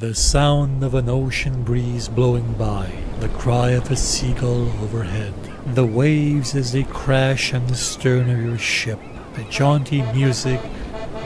The sound of an ocean breeze blowing by, the cry of a seagull overhead, the waves as they crash on the stern of your ship, the jaunty music,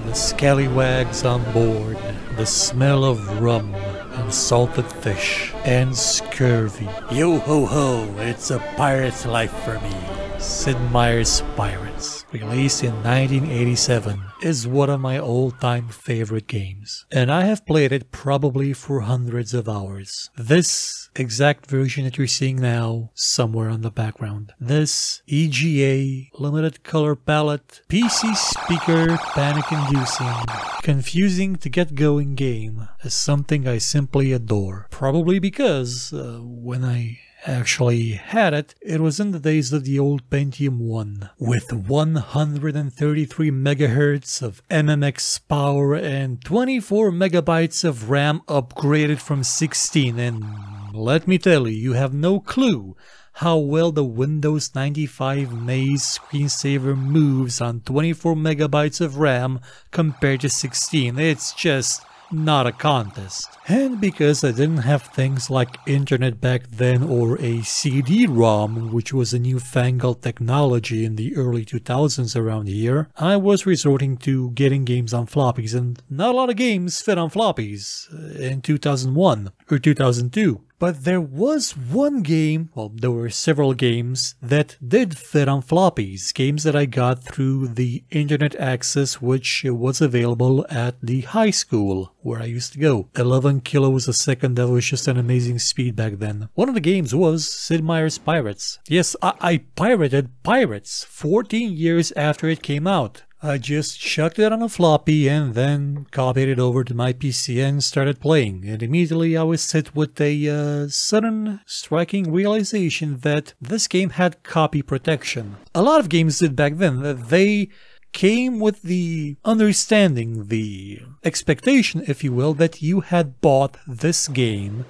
the scallywags on board, the smell of rum and salted fish, and scurvy. Yo ho ho, it's a pirate's life for me. Sid Meier's Pirates, released in 1987, is one of my all-time favorite games, and I have played it probably for hundreds of hours. This exact version that you're seeing now, somewhere on the background. This EGA limited color palette, PC speaker panic-inducing, confusing to get going game is something I simply adore. Probably because uh, when I actually had it, it was in the days of the old Pentium 1, with 133 MHz of MMX power and 24 megabytes of RAM upgraded from 16 and let me tell you, you have no clue how well the Windows 95 Maze screensaver moves on 24 megabytes of RAM compared to 16. It's just not a contest. And because I didn't have things like internet back then or a CD-ROM, which was a newfangled technology in the early 2000s around here, I was resorting to getting games on floppies and not a lot of games fit on floppies uh, in 2001 or 2002. But there was one game, well, there were several games, that did fit on floppies. Games that I got through the internet access, which was available at the high school where I used to go. 11 kilos a second, that was just an amazing speed back then. One of the games was Sid Meier's Pirates. Yes, I, I pirated Pirates 14 years after it came out. I just chucked it on a floppy and then copied it over to my PC and started playing, and immediately I was hit with a uh, sudden striking realization that this game had copy protection. A lot of games did back then, that they came with the understanding, the expectation, if you will, that you had bought this game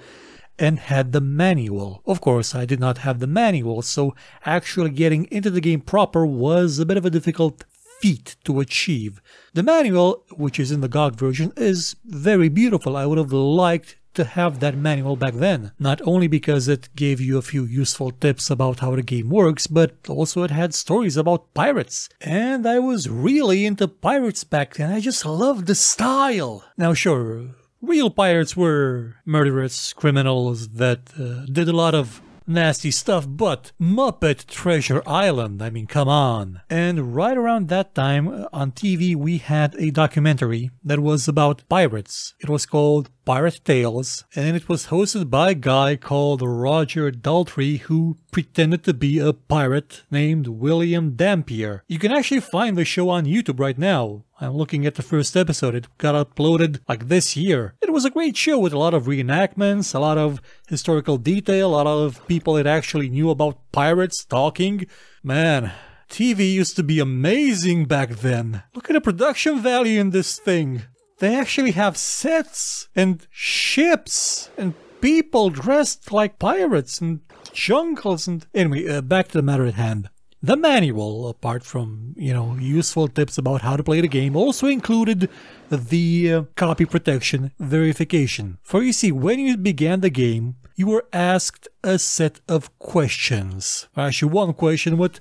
and had the manual. Of course, I did not have the manual, so actually getting into the game proper was a bit of a difficult feat to achieve. The manual, which is in the GOG version, is very beautiful. I would have liked to have that manual back then. Not only because it gave you a few useful tips about how the game works, but also it had stories about pirates. And I was really into pirates back then, I just loved the style. Now sure, real pirates were murderers, criminals that uh, did a lot of nasty stuff, but Muppet Treasure Island, I mean, come on. And right around that time uh, on TV, we had a documentary that was about pirates. It was called Pirate Tales, and it was hosted by a guy called Roger Daltrey who pretended to be a pirate named William Dampier. You can actually find the show on YouTube right now. I'm looking at the first episode, it got uploaded like this year. It was a great show with a lot of reenactments, a lot of historical detail, a lot of people that actually knew about pirates talking. Man, TV used to be amazing back then. Look at the production value in this thing. They actually have sets and ships and people dressed like pirates and jungles and... Anyway, uh, back to the matter at hand. The manual, apart from, you know, useful tips about how to play the game, also included the uh, copy protection verification. For you see, when you began the game, you were asked a set of questions. Actually, one question would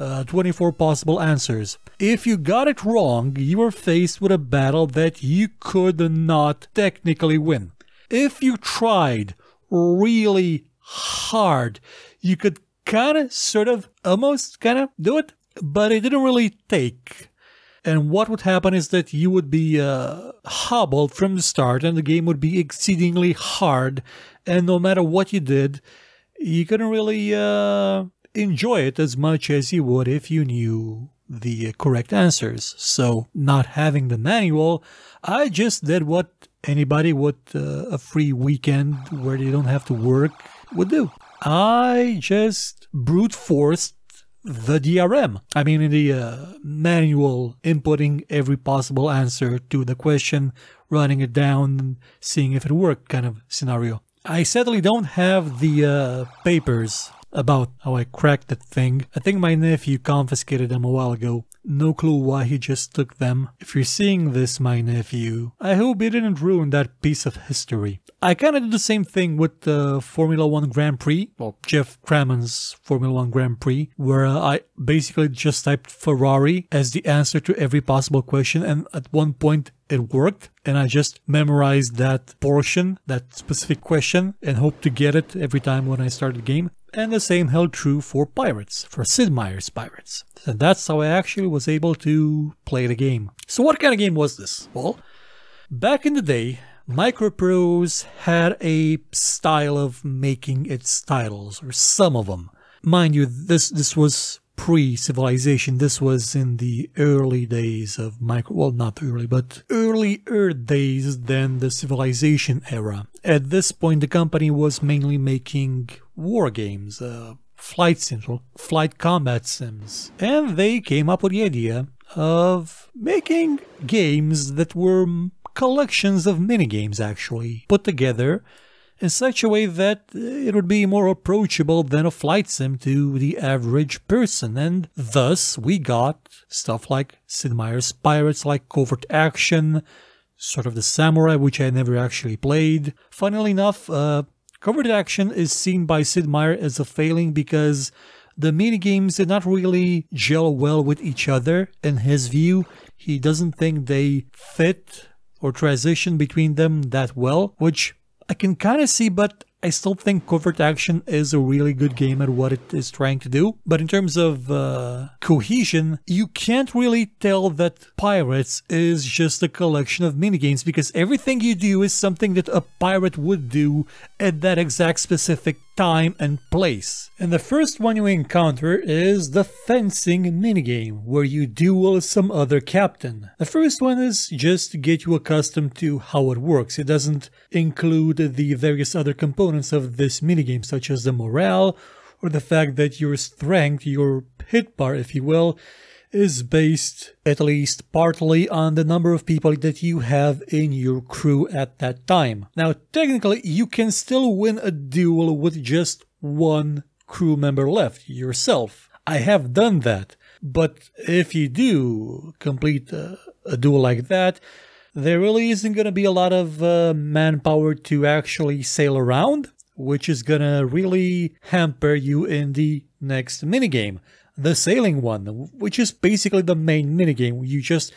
uh, 24 possible answers. If you got it wrong, you were faced with a battle that you could not technically win. If you tried really hard, you could kind of, sort of, almost kind of do it, but it didn't really take. And what would happen is that you would be uh, hobbled from the start and the game would be exceedingly hard. And no matter what you did, you couldn't really uh, enjoy it as much as you would if you knew the correct answers. So, not having the manual, I just did what anybody would uh, a free weekend where they don't have to work would do. I just brute forced the DRM. I mean, in the uh, manual, inputting every possible answer to the question, running it down, seeing if it worked kind of scenario. I sadly don't have the uh, papers about how I cracked that thing. I think my nephew confiscated them a while ago. No clue why he just took them. If you're seeing this, my nephew, I hope you didn't ruin that piece of history. I kinda did the same thing with the Formula 1 Grand Prix, well, Jeff Cramon's Formula 1 Grand Prix, where uh, I basically just typed Ferrari as the answer to every possible question. And at one point it worked. And I just memorized that portion, that specific question, and hoped to get it every time when I started the game. And the same held true for Pirates, for Sid Meier's Pirates. And that's how I actually was able to play the game. So what kind of game was this? Well, back in the day, Microprose had a style of making its titles, or some of them. Mind you, this this was pre-civilization. This was in the early days of micro, well, not early, but earlier days than the civilization era. At this point, the company was mainly making war games, uh, flight sims or flight combat sims, and they came up with the idea of making games that were collections of minigames, actually, put together in such a way that it would be more approachable than a flight sim to the average person. And thus, we got stuff like Sid Meier's Pirates, like Covert Action, sort of the Samurai, which I never actually played. Funnily enough, uh, Covert Action is seen by Sid Meier as a failing because the minigames did not really gel well with each other, in his view. He doesn't think they fit or transition between them that well, which I can kind of see, but I still think Covert Action is a really good game at what it is trying to do, but in terms of uh, cohesion, you can't really tell that Pirates is just a collection of minigames because everything you do is something that a pirate would do at that exact specific time and place. And the first one you encounter is the fencing minigame, where you duel some other captain. The first one is just to get you accustomed to how it works. It doesn't include the various other components components of this minigame, such as the morale, or the fact that your strength, your hit bar if you will, is based at least partly on the number of people that you have in your crew at that time. Now technically you can still win a duel with just one crew member left, yourself. I have done that, but if you do complete a, a duel like that, there really isn't going to be a lot of uh, manpower to actually sail around, which is going to really hamper you in the next minigame, the sailing one, which is basically the main minigame. You just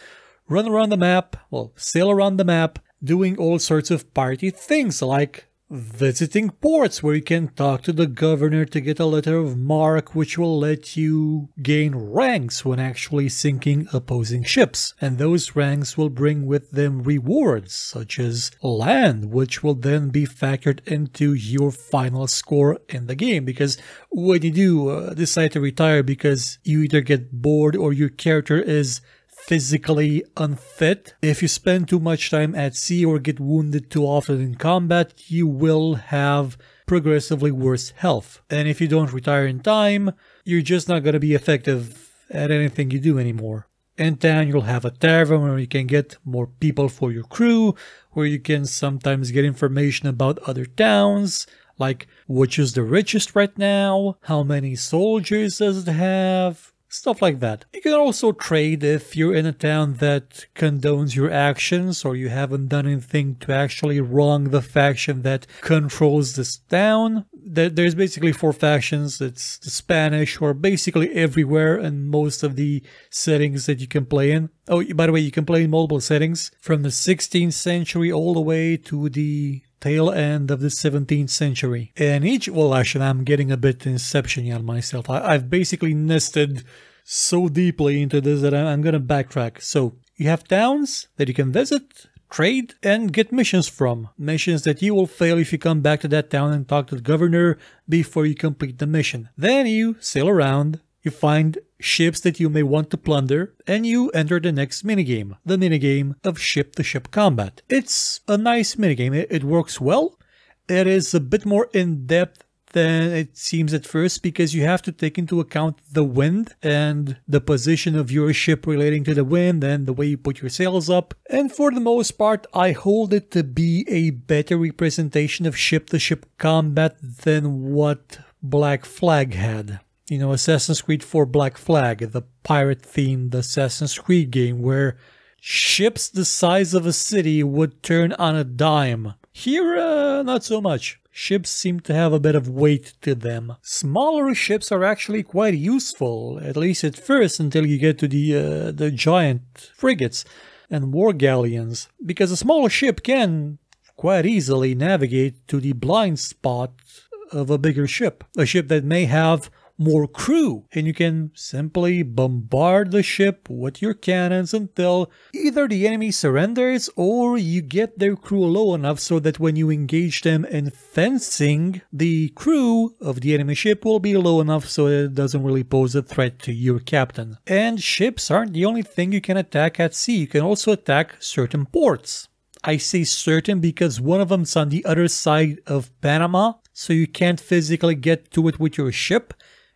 run around the map, well, sail around the map, doing all sorts of party things like visiting ports where you can talk to the governor to get a letter of mark, which will let you gain ranks when actually sinking opposing ships and those ranks will bring with them rewards such as land which will then be factored into your final score in the game because when you do uh, decide to retire because you either get bored or your character is physically unfit. If you spend too much time at sea or get wounded too often in combat, you will have progressively worse health. And if you don't retire in time, you're just not going to be effective at anything you do anymore. In town, you'll have a tavern where you can get more people for your crew, where you can sometimes get information about other towns, like which is the richest right now, how many soldiers does it have, stuff like that. You can also trade if you're in a town that condones your actions or you haven't done anything to actually wrong the faction that controls this town. There's basically four factions. It's the Spanish who are basically everywhere in most of the settings that you can play in. Oh, by the way, you can play in multiple settings from the 16th century all the way to the tail end of the 17th century. And each, well actually I'm getting a bit inception on myself. I, have basically nested so deeply into this that I'm gonna backtrack. So you have towns that you can visit, trade and get missions from. Missions that you will fail if you come back to that town and talk to the governor before you complete the mission. Then you sail around, you find ships that you may want to plunder, and you enter the next minigame, the minigame of ship-to-ship combat. It's a nice minigame, it works well. It is a bit more in-depth than it seems at first because you have to take into account the wind and the position of your ship relating to the wind and the way you put your sails up. And for the most part, I hold it to be a better representation of ship to ship combat than what Black Flag had you know, Assassin's Creed 4 Black Flag, the pirate themed Assassin's Creed game where ships the size of a city would turn on a dime. Here, uh, not so much. Ships seem to have a bit of weight to them. Smaller ships are actually quite useful, at least at first, until you get to the uh, the giant frigates and war galleons, because a smaller ship can quite easily navigate to the blind spot of a bigger ship, a ship that may have more crew, and you can simply bombard the ship with your cannons until either the enemy surrenders or you get their crew low enough so that when you engage them in fencing, the crew of the enemy ship will be low enough so that it doesn't really pose a threat to your captain. And ships aren't the only thing you can attack at sea, you can also attack certain ports. I say certain because one of them's on the other side of Panama, so you can't physically get to it with your ship,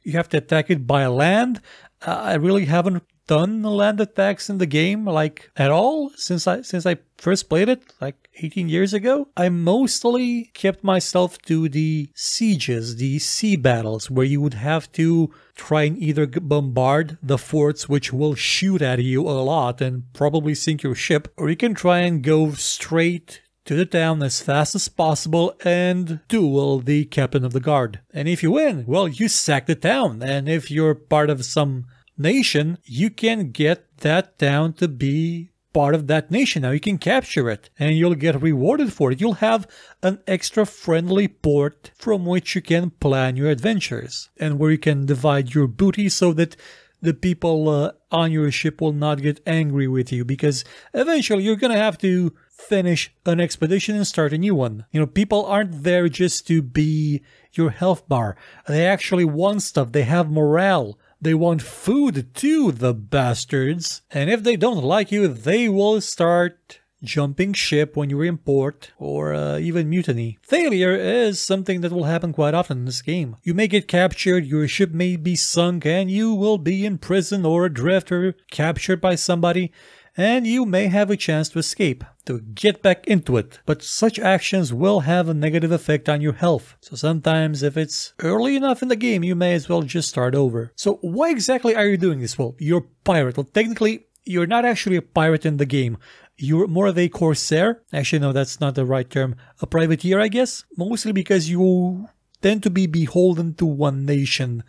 you have to attack it by land. Uh, I really haven't done land attacks in the game like at all since I since I first played it like 18 years ago. I mostly kept myself to the sieges, the sea battles where you would have to try and either bombard the forts which will shoot at you a lot and probably sink your ship or you can try and go straight to the town as fast as possible and duel the captain of the guard. And if you win, well, you sack the town. And if you're part of some nation, you can get that town to be part of that nation. Now you can capture it and you'll get rewarded for it. You'll have an extra friendly port from which you can plan your adventures and where you can divide your booty so that the people uh, on your ship will not get angry with you because eventually you're going to have to finish an expedition and start a new one. You know, people aren't there just to be your health bar. They actually want stuff. They have morale. They want food too, the bastards. And if they don't like you, they will start jumping ship when you are in port, or uh, even mutiny. Failure is something that will happen quite often in this game. You may get captured, your ship may be sunk, and you will be in prison or adrift or captured by somebody and you may have a chance to escape, to get back into it. But such actions will have a negative effect on your health. So sometimes if it's early enough in the game, you may as well just start over. So why exactly are you doing this? Well, you're a pirate. Well, technically, you're not actually a pirate in the game. You're more of a corsair. Actually, no, that's not the right term. A privateer, I guess. Mostly because you tend to be beholden to one nation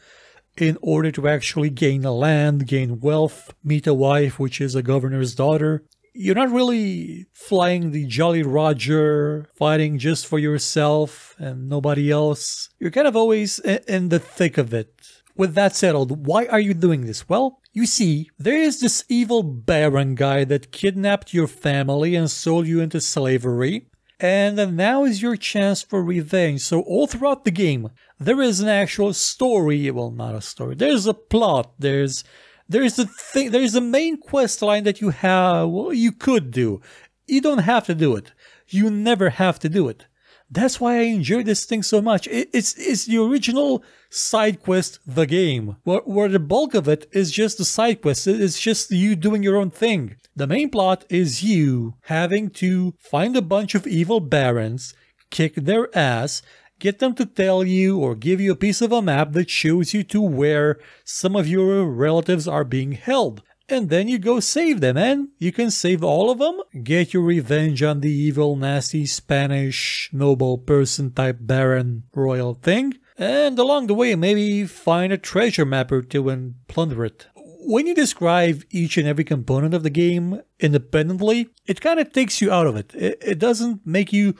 in order to actually gain land, gain wealth, meet a wife, which is a governor's daughter. You're not really flying the Jolly Roger, fighting just for yourself and nobody else. You're kind of always in the thick of it. With that settled, why are you doing this? Well, you see, there is this evil baron guy that kidnapped your family and sold you into slavery and now is your chance for revenge. So all throughout the game, there is an actual story. Well, not a story. There's a plot. There's there's a thing. There's a main quest line that you have. Well, you could do. You don't have to do it. You never have to do it. That's why I enjoy this thing so much. it's, it's the original side quest, the game, where, where the bulk of it is just the side quest. It's just you doing your own thing. The main plot is you having to find a bunch of evil barons, kick their ass, get them to tell you or give you a piece of a map that shows you to where some of your relatives are being held and then you go save them, and you can save all of them, get your revenge on the evil, nasty Spanish noble person type baron royal thing, and along the way maybe find a treasure map or two and plunder it. When you describe each and every component of the game independently, it kind of takes you out of it. It, it doesn't make you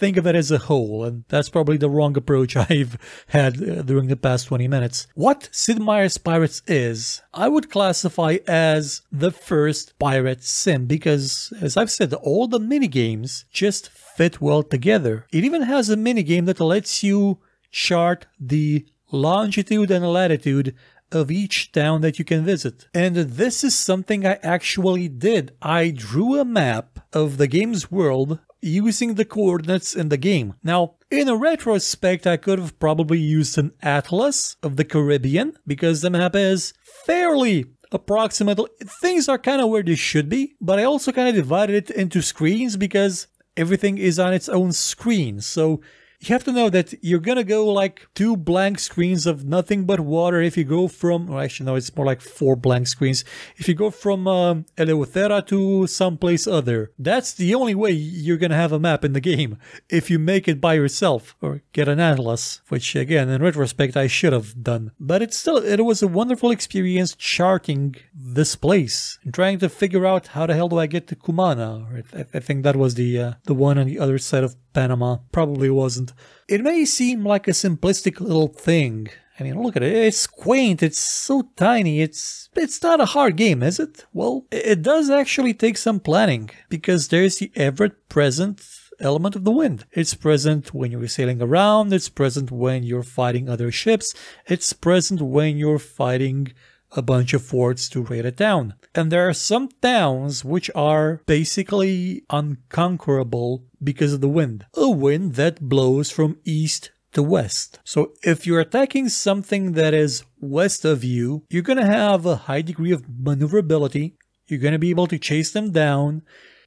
think of it as a whole, and that's probably the wrong approach I've had uh, during the past 20 minutes. What Sid Meier's Pirates is, I would classify as the first pirate sim because, as I've said, all the minigames just fit well together. It even has a minigame that lets you chart the longitude and latitude of each town that you can visit. And this is something I actually did. I drew a map of the game's world using the coordinates in the game. Now, in a retrospect, I could have probably used an atlas of the Caribbean because the map is fairly approximately things are kind of where they should be but i also kind of divided it into screens because everything is on its own screen so you have to know that you're gonna go like two blank screens of nothing but water if you go from, or actually no, it's more like four blank screens. If you go from um, Eleuthera to someplace other, that's the only way you're gonna have a map in the game. If you make it by yourself or get an atlas, which again, in retrospect, I should have done. But it's still, it was a wonderful experience charting this place and trying to figure out how the hell do I get to Kumana. I, think that was the uh, the one on the other side of Panama probably wasn't. It may seem like a simplistic little thing. I mean, look at it. It's quaint. It's so tiny. It's it's not a hard game, is it? Well, it does actually take some planning because there's the ever present element of the wind. It's present when you're sailing around. It's present when you're fighting other ships. It's present when you're fighting a bunch of forts to raid a town. And there are some towns which are basically unconquerable because of the wind. A wind that blows from east to west. So if you're attacking something that is west of you, you're going to have a high degree of maneuverability. You're going to be able to chase them down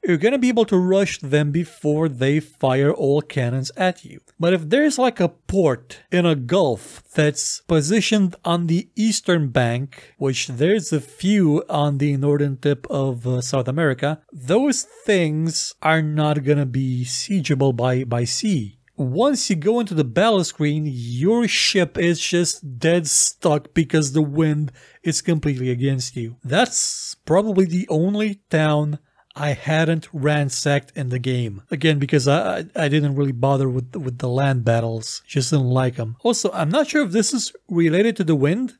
you're gonna be able to rush them before they fire all cannons at you. But if there's like a port in a gulf that's positioned on the eastern bank, which there's a few on the northern tip of uh, South America, those things are not gonna be siegeable by, by sea once you go into the battle screen, your ship is just dead stuck because the wind is completely against you. That's probably the only town I hadn't ransacked in the game. Again, because I, I, I didn't really bother with, with the land battles. Just didn't like them. Also, I'm not sure if this is related to the wind,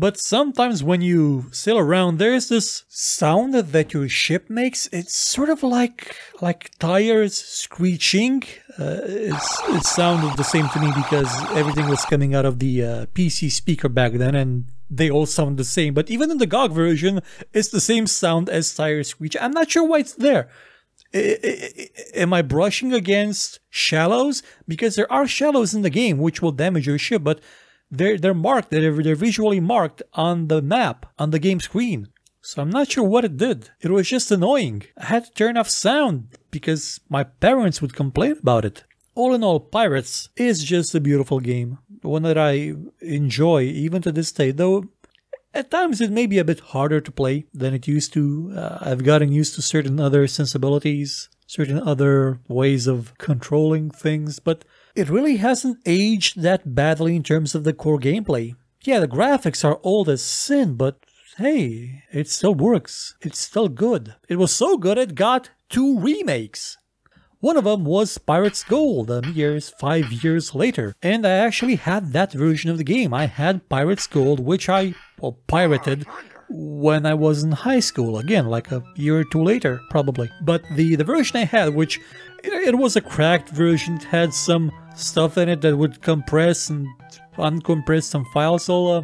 but sometimes when you sail around, there's this sound that your ship makes. It's sort of like like tires screeching. Uh, it sounded the same to me because everything was coming out of the uh, PC speaker back then, and they all sound the same. But even in the GOG version, it's the same sound as tires screech. I'm not sure why it's there. I, I, I, am I brushing against shallows? Because there are shallows in the game which will damage your ship, but they're, they're marked, they're, they're visually marked on the map, on the game screen. So I'm not sure what it did. It was just annoying. I had to turn off sound because my parents would complain about it. All in all, Pirates is just a beautiful game. One that I enjoy even to this day, though at times it may be a bit harder to play than it used to. Uh, I've gotten used to certain other sensibilities, certain other ways of controlling things, but it really hasn't aged that badly in terms of the core gameplay. Yeah, the graphics are old as sin, but hey, it still works. It's still good. It was so good it got two remakes. One of them was Pirates Gold, um, years five years later, and I actually had that version of the game. I had Pirates Gold, which I well, pirated when I was in high school, again, like a year or two later, probably. But the, the version I had, which it, it was a cracked version, it had some stuff in it that would compress and uncompress some files. So uh,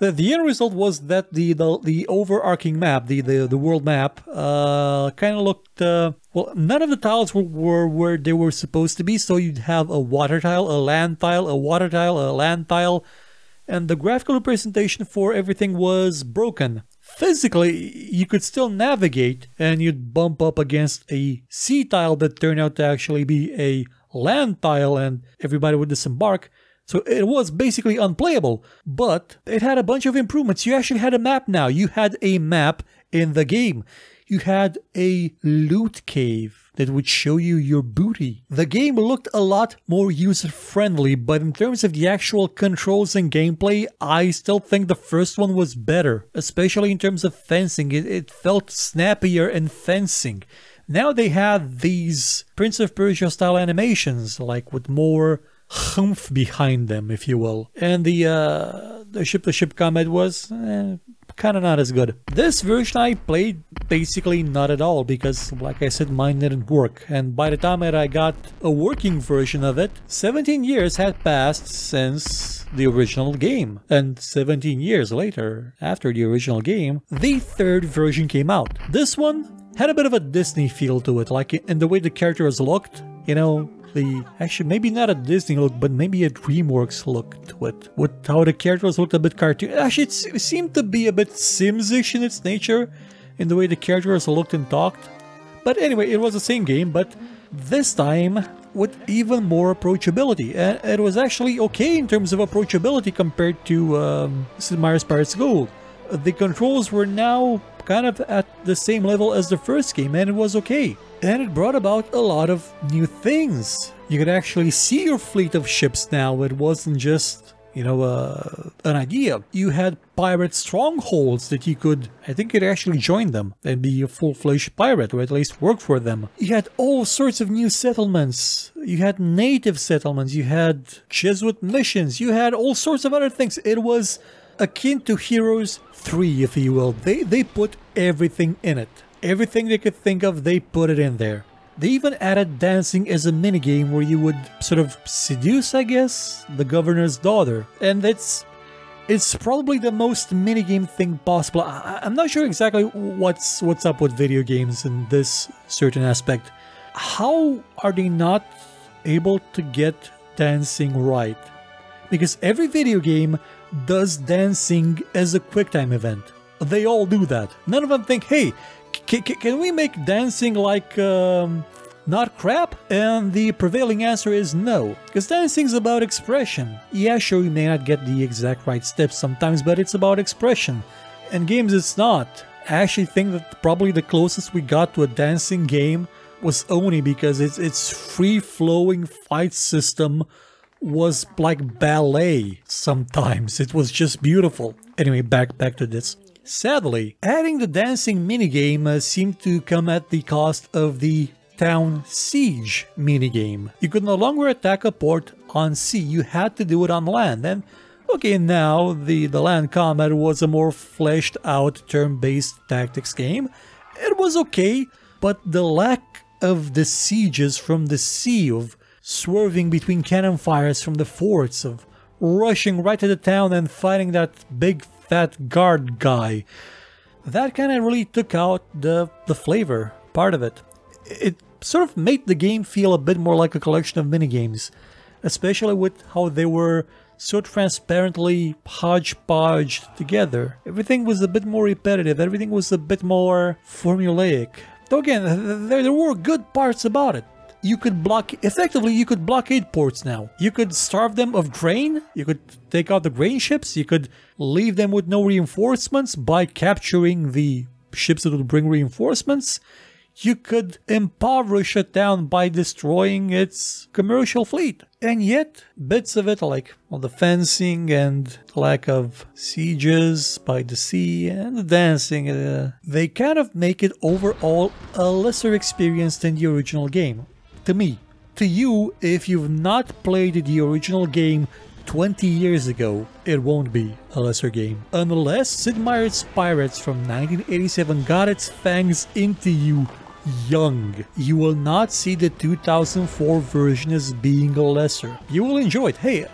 the, the end result was that the the, the overarching map, the, the, the world map, uh, kind of looked, uh, well, none of the tiles were, were where they were supposed to be. So you'd have a water tile, a land tile, a water tile, a land tile. And the graphical representation for everything was broken physically you could still navigate and you'd bump up against a sea tile that turned out to actually be a land tile and everybody would disembark. So it was basically unplayable, but it had a bunch of improvements. You actually had a map now. You had a map in the game. You had a loot cave that would show you your booty. The game looked a lot more user-friendly, but in terms of the actual controls and gameplay, I still think the first one was better, especially in terms of fencing. It, it felt snappier and fencing. Now they had these Prince of Persia style animations, like with more humph behind them, if you will. And the uh, the ship-to-ship -ship combat was eh, kind of not as good. This version I played basically not at all because, like I said, mine didn't work. And by the time that I got a working version of it, 17 years had passed since the original game. And 17 years later, after the original game, the third version came out. This one had a bit of a Disney feel to it, like in the way the characters looked, you know, the actually maybe not a Disney look, but maybe a DreamWorks look to it, with how the characters looked a bit cartoon. Actually, it seemed to be a bit Sims-ish in its nature, in the way the characters looked and talked. But anyway, it was the same game, but this time with even more approachability. And it was actually okay in terms of approachability compared to um, Sid Meier's Pirates Gold. The controls were now kind of at the same level as the first game and it was okay. And it brought about a lot of new things. You could actually see your fleet of ships now. It wasn't just you know, uh, an idea. You had pirate strongholds that you could, I think you'd actually join them and be a full-fledged pirate or at least work for them. You had all sorts of new settlements. You had native settlements. You had Jesuit missions. You had all sorts of other things. It was akin to Heroes 3, if you will, they, they put everything in it. Everything they could think of, they put it in there. They even added dancing as a minigame where you would sort of seduce, I guess, the governor's daughter. And it's it's probably the most minigame thing possible. I, am not sure exactly what's what's up with video games in this certain aspect. How are they not able to get dancing right? Because every video game does dancing as a QuickTime event. They all do that. None of them think, hey, can we make dancing like um, not crap? And the prevailing answer is no, because dancing's about expression. Yeah, sure, you may not get the exact right steps sometimes, but it's about expression. And games, it's not. I actually think that probably the closest we got to a dancing game was Oni because it's its free-flowing fight system was like ballet sometimes. It was just beautiful. Anyway, back back to this. Sadly, adding the dancing minigame uh, seemed to come at the cost of the Town Siege minigame. You could no longer attack a port on sea, you had to do it on land. And okay, now the, the land combat was a more fleshed out turn-based tactics game. It was okay, but the lack of the sieges from the sea of swerving between cannon fires from the forts, of rushing right to the town and fighting that big fat guard guy. That kind of really took out the, the flavor part of it. It sort of made the game feel a bit more like a collection of minigames, especially with how they were so transparently hodgepodge together. Everything was a bit more repetitive, everything was a bit more formulaic. Though again, there, there were good parts about it you could block, effectively, you could blockade ports now. You could starve them of grain, you could take out the grain ships, you could leave them with no reinforcements by capturing the ships that would bring reinforcements. You could impoverish a town by destroying its commercial fleet. And yet, bits of it, like all the fencing and lack of sieges by the sea and the dancing, uh, they kind of make it overall a lesser experience than the original game to me. To you, if you've not played the original game 20 years ago, it won't be a lesser game. Unless Sid Meier's Pirates from 1987 got its fangs into you young. You will not see the 2004 version as being a lesser. You will enjoy it. Hey,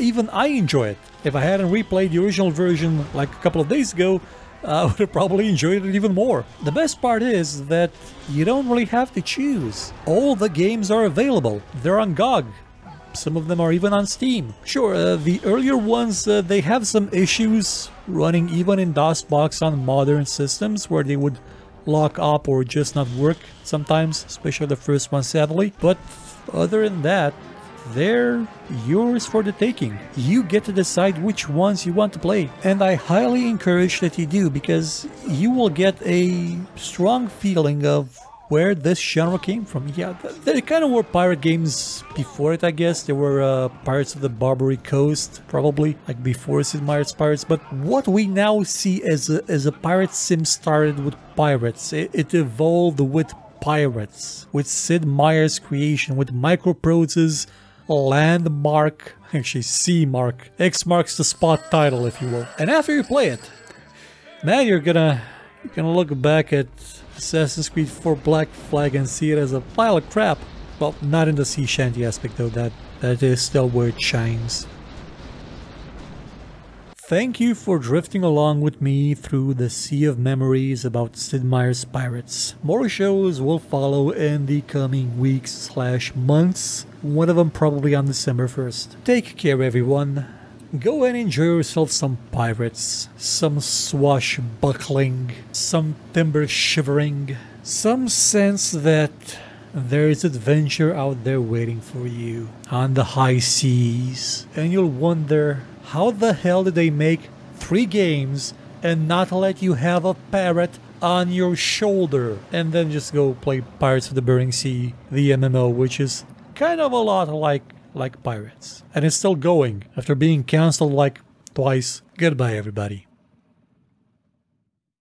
even I enjoy it. If I hadn't replayed the original version like a couple of days ago, I would have probably enjoyed it even more. The best part is that you don't really have to choose. All the games are available. They're on GOG. Some of them are even on Steam. Sure, uh, the earlier ones, uh, they have some issues running even in DOSBox on modern systems where they would lock up or just not work sometimes, especially the first one sadly. But other than that, they're yours for the taking. You get to decide which ones you want to play. And I highly encourage that you do because you will get a strong feeling of where this genre came from. Yeah, there kind of were pirate games before it, I guess. There were uh, Pirates of the Barbary Coast, probably, like before Sid Meier's Pirates. But what we now see as a, as a pirate sim started with pirates. It, it evolved with pirates, with Sid Meier's creation, with microproses landmark, actually C mark, X marks the spot title, if you will. And after you play it, man, you're gonna you're gonna look back at Assassin's Creed 4 Black Flag and see it as a pile of crap. Well, not in the sea shanty aspect though. That that is still where it shines. Thank you for drifting along with me through the sea of memories about Sid Meier's Pirates. More shows will follow in the coming weeks slash months, one of them probably on December 1st. Take care everyone. Go and enjoy yourself some pirates, some swashbuckling, some timber shivering, some sense that there is adventure out there waiting for you on the high seas, and you'll wonder how the hell did they make three games and not let you have a parrot on your shoulder and then just go play Pirates of the Burning Sea, the MMO, which is kind of a lot like like Pirates. And it's still going after being cancelled like twice. Goodbye everybody.